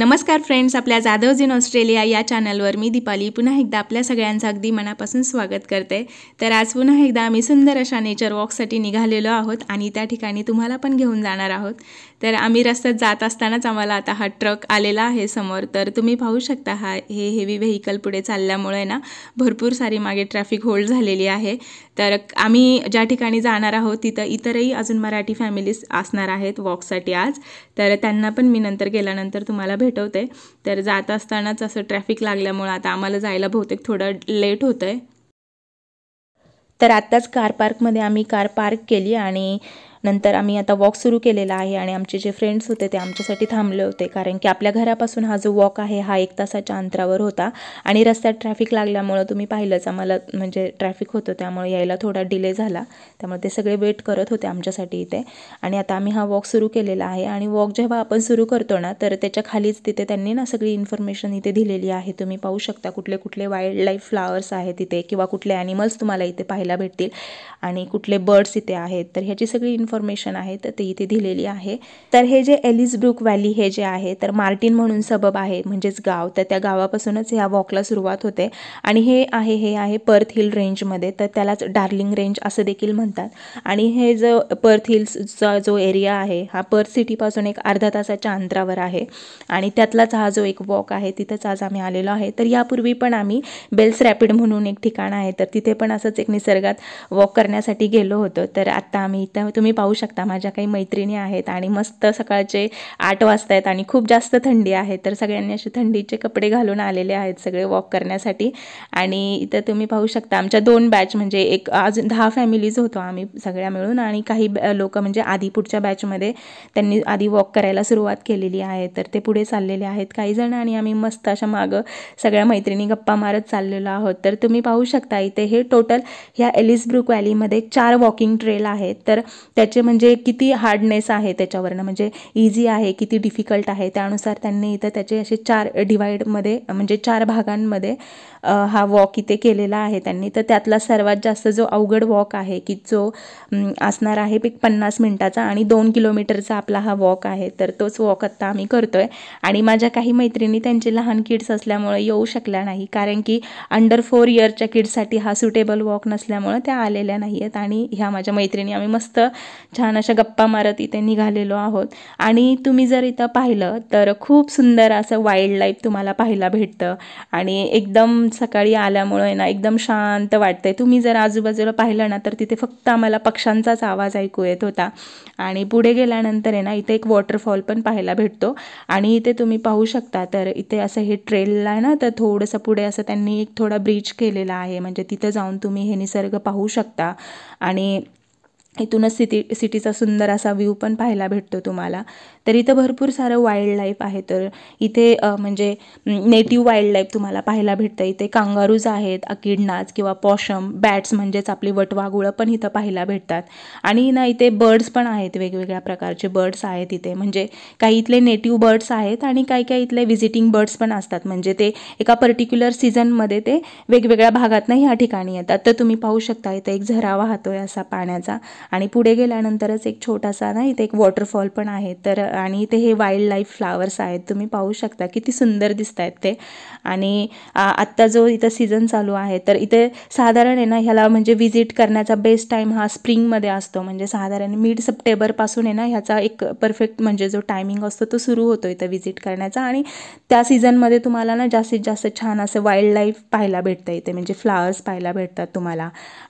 नमस्कार फ्रेंड्स आपल्या Jadhav in Australia या चॅनलवर मी दीपाली पुन्हा एकदा आपल्या सगळ्यांचं अगदी मनापासून स्वागत करते तर आज पुन्हा एकदा आम्ही सुंदर अशा नेचर वॉकसाठी निघालेलो आहोत आणि त्या ठिकाणी तुम्हाला पण घेऊन जाणार आहोत तर आम्ही रस्त्यात जात असतानाच आम्हाला आता हा ट्रक आलेला आहे समोर तर तुम्ही पाहू शकता हा हे हेवी व्हेकल पुढे चालल्यामुळे ना भरपूर सारी मागे ट्रॅफिक होल्ड झालेली आहे तर आम्ही ज्या ठिकाणी जाणार आहोत तिथं इतरही अजून मराठी फॅमिलीज असणार आहेत वॉकसाठी आज तर त्यांना पण मी नंतर गेल्यानंतर तुम्हाला भेटवते तर जात असतानाच असं ट्रॅफिक लागल्यामुळं आता आम्हाला जायला बहुतेक थोडं लेट होतं आहे तर आत्ताच कार पार्कमध्ये आम्ही कार पार्क केली आणि नंतर आम्ही आता वॉक सुरू केलेला आहे आणि आमचे जे फ्रेंड्स होते ते आमच्यासाठी थांबले होते कारण की आपल्या घरापासून हा जो वॉक आहे हा एक तासाच्या अंतरावर होता आणि रस्त्यात ट्रॅफिक लागल्यामुळं तुम्ही पाहिलंच आम्हाला म्हणजे ट्रॅफिक होतं त्यामुळे यायला थोडा डिले झाला त्यामुळे ते सगळे वेट करत होते आमच्यासाठी इथे आणि आता आम्ही हा वॉक सुरू केलेला आहे आणि वॉक जेव्हा आपण सुरू करतो ना तर त्याच्या खालीच तिथे त्यांनी ना सगळी इन्फॉर्मेशन इथे दिलेली आहे तुम्ही पाहू शकता कुठले कुठले वाईल्ड लाईफ फ्लावर्स आहेत इथे किंवा कुठले ॲनिमल्स तुम्हाला इथे पाहायला भेटतील आणि कुठले बर्ड्स इथे आहेत तर ह्याची सगळी इन्फॉर्मेशन आहे तर ते इथे दिलेली आहे तर हे जे ब्रुक व्हॅली हे जे आहे तर मार्टिन म्हणून सबब आहे म्हणजेच गाव तर त्या गावापासूनच ह्या वॉकला सुरुवात होते आणि हे आहे हे आहे पर्थ हिल रेंजमध्ये तर त्यालाच डार्लिंग रेंज असं देखील म्हणतात आणि हे जो पर्थ हिल्सचा जो एरिया आहे हा पर्थ सिटीपासून एक अर्धा तासाच्या अंतरावर आहे आणि त्यातलाच हा जो एक वॉक आहे तिथंच आज आम्ही आलेलो आहे तर यापूर्वी पण आम्ही बेल्स रॅपिड म्हणून एक ठिकाण आहे तर तिथे पण असंच एक निसर्गात वॉक करण्यासाठी गेलो होतो तर आत्ता आम्ही इथं तुम्ही पाहू शकता माझ्या काही मैत्रिणी आहेत आणि मस्त सकाळचे आठ वाजता आहेत आणि खूप जास्त थंडी आहे तर सगळ्यांनी असे थंडीचे कपडे घालून आलेले आहेत सगळे वॉक करण्यासाठी आणि इथं तुम्ही पाहू शकता आमच्या दोन बॅच म्हणजे एक अजून दहा फॅमिलीज होतो आम्ही सगळ्या मिळून आणि काही लोक म्हणजे आधी पुढच्या बॅचमध्ये त्यांनी आधी वॉक करायला सुरुवात केलेली आहे तर ते पुढे चाललेले आहेत काही जण आणि आम्ही मस्त अशा मागं सगळ्या मैत्रिणी गप्पा मारत चाललेलो आहोत तर तुम्ही पाहू शकता इथे हे टोटल ह्या एलिसब्रुक व्हॅलीमध्ये चार वॉकिंग ट्रेल आहेत तर त्या त्याचे म्हणजे किती हार्डनेस आहे त्याच्यावरनं म्हणजे इझी आहे किती डिफिकल्ट आहे त्यानुसार त्यांनी इथं त्याचे असे चार डिवाईडमध्ये म्हणजे चार भागांमध्ये हा वॉक इथे केलेला आहे त्यांनी तर त्यातला सर्वात जास्त जो अवघड वॉक आहे की जो असणार आहे एक पन्नास मिनटाचा आणि दोन किलोमीटरचा आपला हा वॉक आहे तर तोच वॉक आत्ता आम्ही करतो आहे आणि माझ्या काही मैत्रिणी त्यांचे लहान किड्स असल्यामुळे येऊ शकल्या नाही कारण की अंडर फोर इयरच्या किड्ससाठी हा सुटेबल वॉक नसल्यामुळं त्या आलेल्या नाही आहेत आणि ह्या माझ्या मैत्रिणी आम्ही मस्त छान अशा गप्पा मारत इथे निघालेलो आहोत आणि तुम्ही जर इथं पाहिलं तर खूप सुंदर असं वाईल्ड लाईफ तुम्हाला पाहायला भेटतं आणि एकदम सकाळी आल्यामुळे ना एकदम शांत वाटतंय तुम्ही जर आजूबाजूला पाहिलं ना तर तिथे फक्त आम्हाला पक्ष्यांचाच आवाज ऐकू येत होता आणि पुढे गेल्यानंतर आहे ना इथे एक वॉटरफॉल पण पाहायला भेटतो आणि इथे तुम्ही पाहू शकता तर इथे असं हे ट्रेल आहे ना तर थोडंसं पुढे असं त्यांनी एक थोडा ब्रिज केलेला आहे म्हणजे तिथं जाऊन तुम्ही हे निसर्ग पाहू शकता आणि इथूनच सिटी सिटीचा सुंदर असा व्ह्यू पण पाहायला भेटतो तुम्हाला तर इथं भरपूर सारं वाईल्ड लाईफ आहे तर इथे म्हणजे नेटिव्ह वाईल्ड लाईफ तुम्हाला पाहायला भेटतं इथे कांगारूज आहेत अकिडनाज किंवा पॉशम बॅट्स म्हणजेच आपली वटवागुळं पण इथं पाहायला भेटतात आणि ना इथे बर्ड्स पण आहेत वेगवेगळ्या प्रकारचे बर्ड्स आहेत इथे म्हणजे काही इथले नेटिव्ह बर्ड्स आहेत आणि काही काही इथले व्हिजिटिंग बर्ड्स पण असतात म्हणजे ते एका पर्टिक्युलर सीझनमध्ये ते वेगवेगळ्या भागातनं ह्या ठिकाणी येतात तर तुम्ही पाहू शकता इथे एक झरा वाहतोय असा पाण्याचा आणि पुढे गेल्यानंतरच एक छोटासा ना इथे एक वॉटरफॉल पण आहे तर आणि इथे हे वाईल्ड लाईफ फ्लावर्स आहेत तुम्ही पाहू शकता किती सुंदर दिसत आहेत ते आणि आत्ता जो इथं सीझन चालू आहे तर इथे साधारण आहे ना ह्याला म्हणजे व्हिजिट करण्याचा बेस्ट टाईम हा स्प्रिंगमध्ये असतो म्हणजे साधारण मिड सप्टेंबरपासून आहे ना ह्याचा एक परफेक्ट म्हणजे जो टायमिंग असतो तो सुरू होतो इथं व्हिजिट करण्याचा आणि त्या सीझनमध्ये तुम्हाला ना जास्तीत जास्त छान असं वाईल्ड लाईफ पाहायला भेटतं इथे म्हणजे फ्लावर्स पाहायला भेटतात तुम्हाला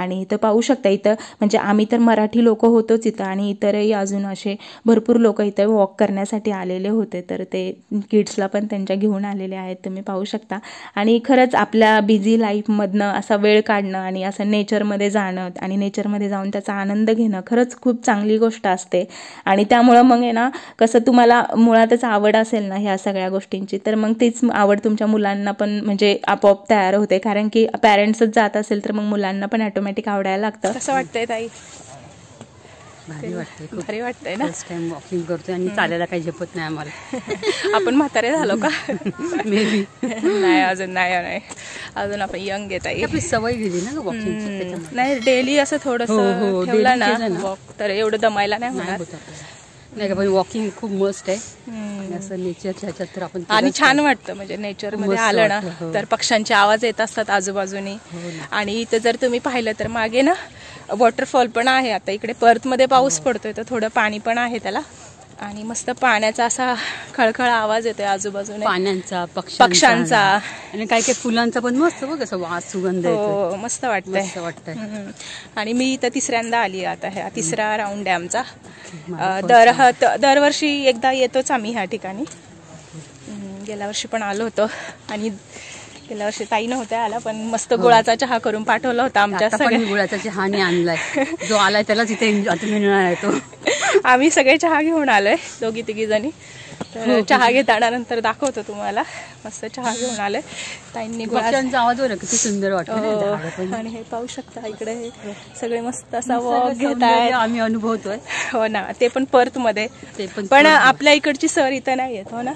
आणि इथं पाहू शकता इथं म्हणजे आम्ही तर मराठी लोक होतोच इथं आणि इतरही अजून असे भरपूर लोक इथं वॉक वॉक करण्यासाठी आलेले होते तर ते किड्सला पण त्यांच्या घेऊन आलेले आहेत तुम्ही पाहू शकता आणि खरंच आपल्या बिझी लाईफमधनं असा वेळ काढणं आणि असं नेचरमध्ये जाणं आणि नेचरमध्ये जाऊन त्याचा आनंद घेणं खरंच खूप चांगली गोष्ट असते आणि त्यामुळं मग आहे ना कसं तुम्हाला मुळातच आवड असेल ना ह्या सगळ्या गोष्टींची तर मग तीच आवड तुमच्या मुलांना पण म्हणजे आपोआप तयार होते कारण की पॅरेंट्सच जात असेल तर मग मुलांना पण ॲटोमॅटिक आवडायला लागतं असं वाटतंय ताई भारी वाटतंय भारी वाटतंय ना फर्स्ट टाइम वॉकिंग करतोय आणि चालायला काही झेपत नाही आम्हाला आपण म्हातारे झालो का मे बी नाही अजून नाही नाही अजून आपण यंग घेत आहे आपली सवय गेली ना वॉकिंग नाही डेली असं थोडस हो, हो, ठेवला ना वॉक तर एवढं दमायला नाही होणार नाही का पण वॉकिंग खूप मस्त आहे असं नेचरच्या ह्याच्यात तर आपण आणि छान वाटतं म्हणजे नेचर मध्ये आलं ना हो. तर पक्ष्यांचे आवाज येत असतात आजूबाजूनी आणि इथं जर तुम्ही पाहिलं तर मागे ना वॉटरफॉल पण आहे आता इकडे पर्थमध्ये पाऊस हो. पडतोय तर थोडं पाणी पण आहे त्याला आणि मस्त पाण्याचा असा खळखळ आवाज येतोय आजूबाजूने पाण्यांचा पक्ष्यांचा आणि काही काही फुलांचा पण मस्त बघ असं वास सुगंध हो मस्त वाटतंय वाटतंय आणि मी इथं तिसऱ्यांदा आली आता ह्या तिसरा राऊंड आहे आमचा दर दरवर्षी एकदा येतोच आम्ही ह्या ठिकाणी गेल्या वर्षी पण आलो होतो आणि गेल्या वर्षी ताई नव्हत्या आला पण मस्त गुळाचा चहा करून पाठवला होता आमच्या सगळ्या गुळाचा चहा आणलाय जो आलाय त्याला तिथे मिळणार तो आम्ही सगळे चहा घेऊन आलोय दोघी तिघी जणी तर हो, हो. चहा घेताना नंतर दाखवतो तुम्हाला मस्त चहा घेऊन आलोय ताईंनी गुळाचा आवाज होईल किती सुंदर वाटत हो, आणि हे पाहू शकता इकडे सगळे मस्त असा वॉक घेताय आम्ही अनुभवतोय हो ना ते पण पर्थ मध्ये पण आपल्या इकडची सर इथं नाही आहेत हो ना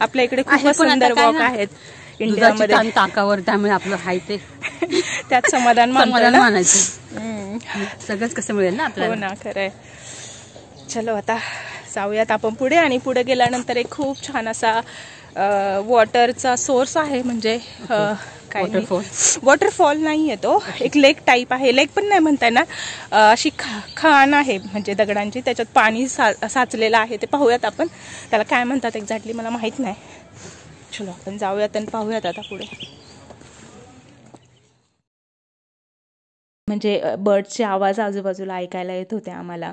आपल्या इकडे खूप सुंदर वॉक आहेत इंडियामध्ये ताकावर त्यामुळे आपलं हाय ते त्यात समाधान समाधान मानायचं सगळंच कसं मिळेल ना आपल्याला हो ना खरंय चलो आता जाऊयात आपण पुढे आणि पुढे गेल्यानंतर एक खूप छान असा वॉटरचा सोर्स आहे म्हणजे काय वॉटरफॉल नाही आहे तो एक लेक टाईप आहे लेक पण नाही म्हणताय ना अशी खा खाण आहे म्हणजे दगडांची त्याच्यात पाणी सा साचलेलं आहे ते पाहूयात आपण त्याला काय म्हणतात एक्झॅक्टली मला माहीत नाही चलो आपण जाऊयात आणि पाहूयात आता पुढे म्हणजे बर्डचे आवाज आजूबाजूला ऐकायला येत होते आम्हाला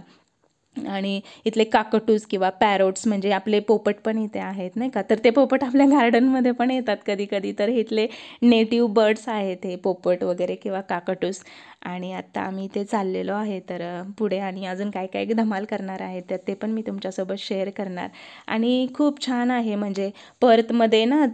आणि इथले काकटूज किंवा पॅरोट्स म्हणजे आपले पोपट पण इथे आहेत नाही का तर ते पोपट आपल्या गार्डनमध्ये पण येतात कधी कधी तर इथले नेटिव्ह बर्ड्स आहेत हे पोपट वगैरे किंवा काकटूस आणि आत्ता आम्ही इथे चाललेलो आहे तर पुढे आणि अजून काय काय धमाल करणार आहे तर ते पण मी तुमच्यासोबत शेअर करणार आणि खूप छान आहे म्हणजे पर्थमध्ये ना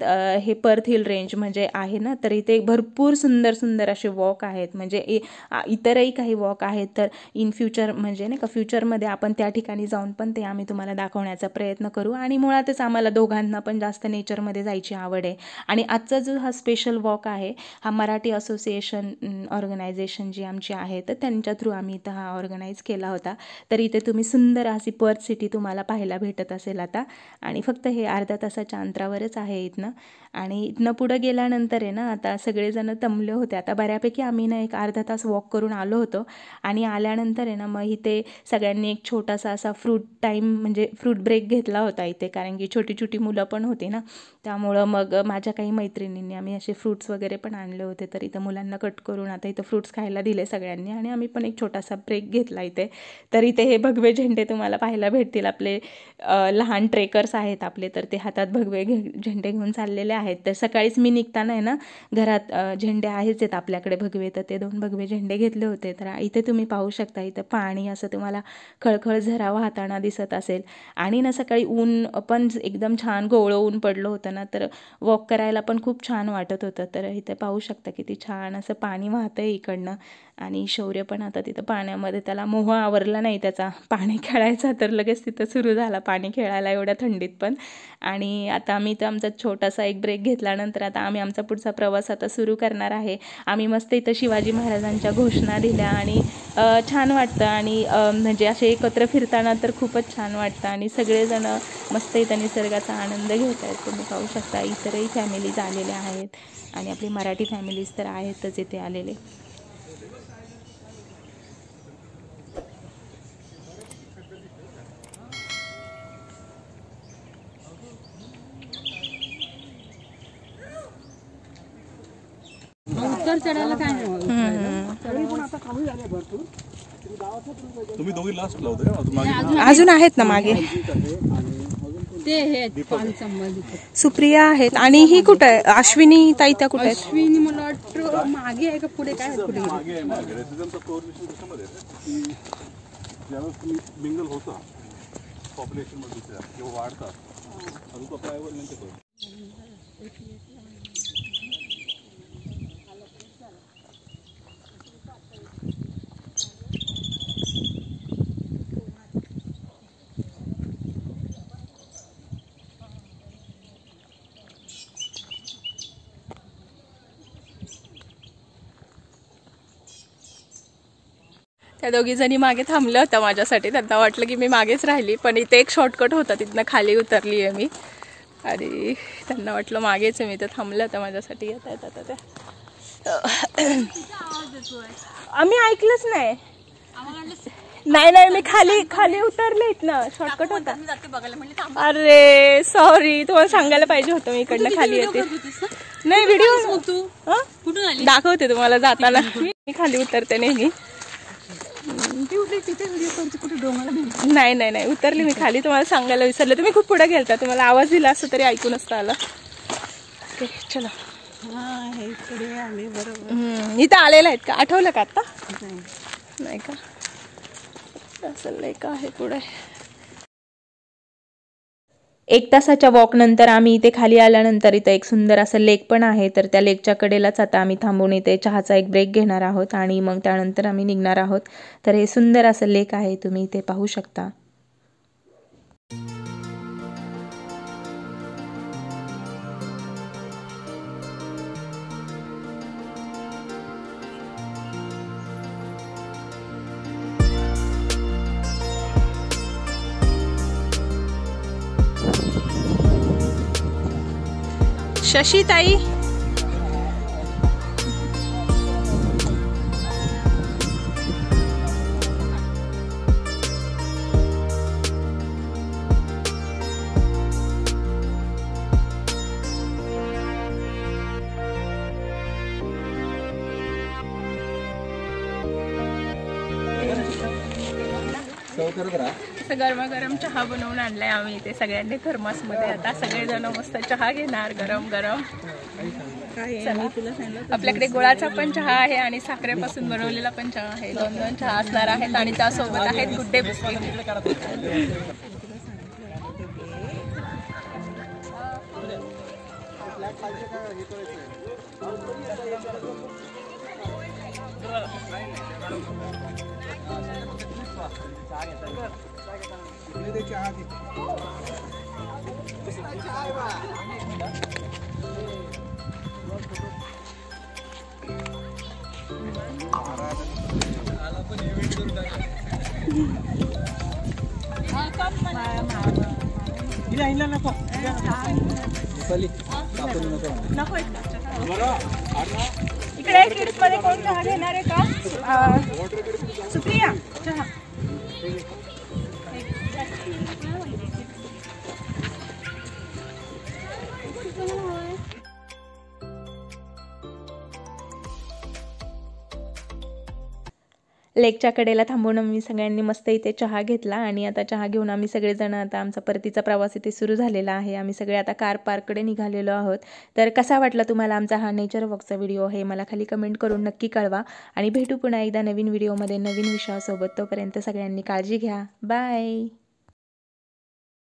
हे पर्थ हिल रेंज म्हणजे आहे ना तर इथे भरपूर सुंदर सुंदर असे वॉक आहेत म्हणजे इतरही काही वॉक आहेत तर इन फ्युचर म्हणजे नाही का फ्युचरमध्ये आपण त्या ठिकाणी जाऊन पण ते आम्ही तुम्हाला दाखवण्याचा प्रयत्न करू आणि मुळातच आम्हाला दोघांना पण जास्त नेचरमध्ये जायची आवड आहे आणि आजचा जो हा स्पेशल वॉक आहे हा मराठी असोसिएशन ऑर्गनायझेशन जी आमची आहे तर त्यांच्या थ्रू आम्ही इथं हा ऑर्गनाईज केला होता तर इथे तुम्ही सुंदर अशी पर्थ सिटी तुम्हाला पाहायला भेटत असेल आता आणि फक्त हे अर्ध्या तासाच्या अंतरावरच आहे इथनं आणि इथनं पुढं गेल्यानंतर आहे ना आता सगळेजणं तमले होते आता बऱ्यापैकी आम्ही ना एक अर्धा तास वॉक करून आलो होतो आणि आल्यानंतर आहे ना मग इथे सगळ्यांनी एक छोटासा असा फ्रूट टाईम म्हणजे फ्रूट ब्रेक घेतला होता इथे कारण की छोटी छोटी मुलं पण होती ना त्यामुळं मग माझ्या काही मैत्रिणींनी आम्ही असे फ्रूट्स वगैरे पण आणले होते तर इथं मुलांना कट करून आता इथं फ्रूट्स खायला दिले सगळ्यांनी आणि आम्ही पण एक छोटासा ब्रेक घेतला इथे तर इथे हे भगवे झेंडे तुम्हाला पाहायला भेटतील आपले लहान ट्रेकर्स आहेत आपले तर ते हातात भगवे झेंडे घेऊन चाललेले आहेत आहेत तर सकाळीच मी निघताना आहे ना घरात झेंडे आहेच आहेत आपल्याकडे भगवे तर ते दोन भगवे झेंडे घेतले होते तर इथे तुम्ही पाहू शकता इथं पाणी असं तुम्हाला खळखळ झरा वाहताना दिसत असेल आणि ना सकाळी ऊन पण एकदम छान गोवळं ऊन पडलं होतं ना तर वॉक करायला पण खूप छान वाटत होतं तर इथे पाहू शकता किती छान असं पाणी वाहतं इकडनं आणि शौर्य पण आता तिथं पाण्यामध्ये त्याला मोह आवरला नाही त्याचा पाणी खेळायचा तर लगेच तिथं सुरू झाला पाणी खेळायला एवढ्या थंडीत पण आणि आता आम्ही तर आमचा छोटासा एक ब्रेक घेतल्यानंतर आता आम्ही आमचा पुढचा प्रवास आता सुरू करणार आहे आम्ही मस्त इथं शिवाजी महाराजांच्या घोषणा दिल्या आणि छान वाटतं आणि म्हणजे असे एकत्र फिरताना तर खूपच छान वाटतं आणि सगळेजणं मस्त इथं निसर्गाचा आनंद घेत आहेत तुम्ही पाहू शकता इतरही फॅमिलीज आलेल्या आहेत आणि आपली मराठी फॅमिलीज तर आहेतच इथे आलेले उतर चढायला काय तुम्ही दोघी लास्ट अजून आहेत ना मागे ते सुप्रिया आहेत आणि ही कुठे आहे अश्विनी ताई त्या कुठे अश्विनी मला वाटतं मागे आहे का पुढे काय पुढे पॉप्युलेशन मध्ये वाढतात त्या दोघीजणी मागे थांबलं होतं माझ्यासाठी त्यांना वाटलं की मी मागेच राहिली पण इथे एक शॉर्टकट होता तिथनं खाली उतरली आहे मी आणि त्यांना वाटलं मागेच मी तर थांबलं होतं माझ्यासाठी येत आहेत आता त्या आम्ही ऐकलंच नाही नाही नाही मी खाली खाली उतरले ना शॉर्टकट होता अरे सॉरी तुम्हाला सांगायला पाहिजे होतं मी इकडनं खाली येते नाही व्हिडिओ दाखवते तुम्हाला जाताना मी खाली उतरते नेहमी नाही नाही नाही उतरली मी खाली तुम्हाला सांगायला विसरले तुम्ही खूप पुढे गेलता तुम्हाला आवाज दिला असं तरी ऐकून असता आला ओके मी इथं आलेला आहेत का आठवलं का आता नाही का असं लय का आहे पुढे एक तासाच्या वॉकनंतर आम्ही इथे खाली आल्यानंतर इथं एक सुंदर असं लेक पण आहे तर त्या लेकच्या कडेलाच आता आम्ही थांबून इथे चहाचा एक ब्रेक घेणार आहोत आणि मग त्यानंतर आम्ही निघणार आहोत तर हे सुंदर असं लेक आहे तुम्ही इथे पाहू शकता Xaxi tá aí? Só então quero gravar. असं गरमागरम चहा बनवून आणलाय आम्ही इथे सगळ्यांनी मध्ये आता सगळेजण मस्त चहा घेणार गरम गरम आपल्याकडे गुळाचा पण चहा आहे आणि साखरेपासून बनवलेला पण चहा आहे दोन दोन चहा असणार आहेत आणि त्यासोबत आहेत Good Day biscuit Gila, gila nako. Balik. Tapon na to. Nako, ito. Ano? Ano? इकडे किड्स मध्ये कोण चहा घेणार आहे का सुप्रिया चहा लेकच्या कडेला थांबून आम्ही सगळ्यांनी मस्त इथे चहा घेतला आणि आता चहा घेऊन आम्ही सगळेजण आता आमचा परतीचा प्रवास इथे सुरू झालेला आहे आम्ही सगळे आता कार पार्ककडे निघालेलो आहोत तर कसा वाटला तुम्हाला आमचा हा नेचर वॉकचा व्हिडिओ आहे मला खाली कमेंट करून नक्की कळवा आणि भेटू पुन्हा एकदा नवीन व्हिडिओमध्ये नवीन विषयासोबत तोपर्यंत सगळ्यांनी काळजी घ्या बाय